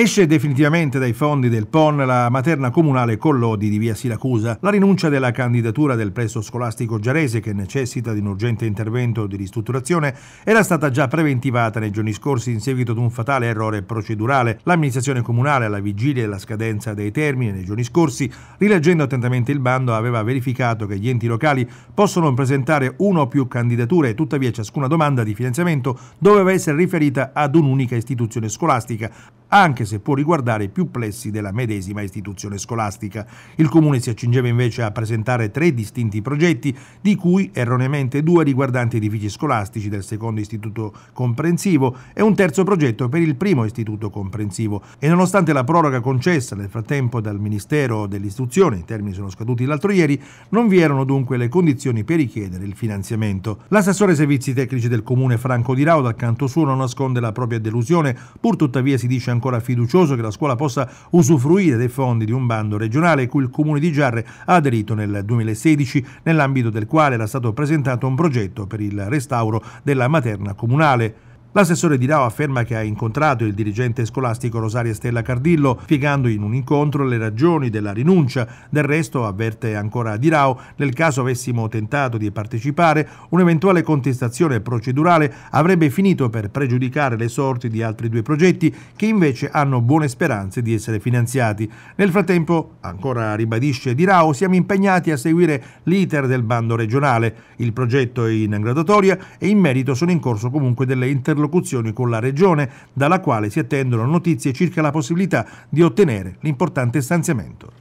Esce definitivamente dai fondi del PON la materna comunale Collodi di via Siracusa, la rinuncia della candidatura del presso scolastico Giarese che necessita di un urgente intervento di ristrutturazione era stata già preventivata nei giorni scorsi in seguito ad un fatale errore procedurale. L'amministrazione comunale alla vigilia della scadenza dei termini nei giorni scorsi, rileggendo attentamente il bando, aveva verificato che gli enti locali possono presentare uno o più candidature, tuttavia ciascuna domanda di finanziamento doveva essere riferita ad un'unica istituzione scolastica anche se può riguardare più plessi della medesima istituzione scolastica. Il Comune si accingeva invece a presentare tre distinti progetti, di cui erroneamente due riguardanti edifici scolastici del secondo istituto comprensivo e un terzo progetto per il primo istituto comprensivo. E nonostante la proroga concessa nel frattempo dal Ministero dell'Istruzione, i termini sono scaduti l'altro ieri, non vi erano dunque le condizioni per richiedere il finanziamento. L'assessore servizi tecnici del Comune Franco Di Rauda, al canto suo, non nasconde la propria delusione, pur tuttavia si dice ancora ancora fiducioso che la scuola possa usufruire dei fondi di un bando regionale cui il Comune di Giarre ha aderito nel 2016, nell'ambito del quale era stato presentato un progetto per il restauro della materna comunale. L'assessore di Rao afferma che ha incontrato il dirigente scolastico Rosaria Stella Cardillo, spiegando in un incontro le ragioni della rinuncia. Del resto, avverte ancora Di Rao, nel caso avessimo tentato di partecipare, un'eventuale contestazione procedurale avrebbe finito per pregiudicare le sorti di altri due progetti che invece hanno buone speranze di essere finanziati. Nel frattempo, ancora ribadisce Di Rao, siamo impegnati a seguire l'iter del bando regionale. Il progetto è in graduatoria e in merito sono in corso comunque delle interrogazioni interlocuzioni con la Regione, dalla quale si attendono notizie circa la possibilità di ottenere l'importante stanziamento.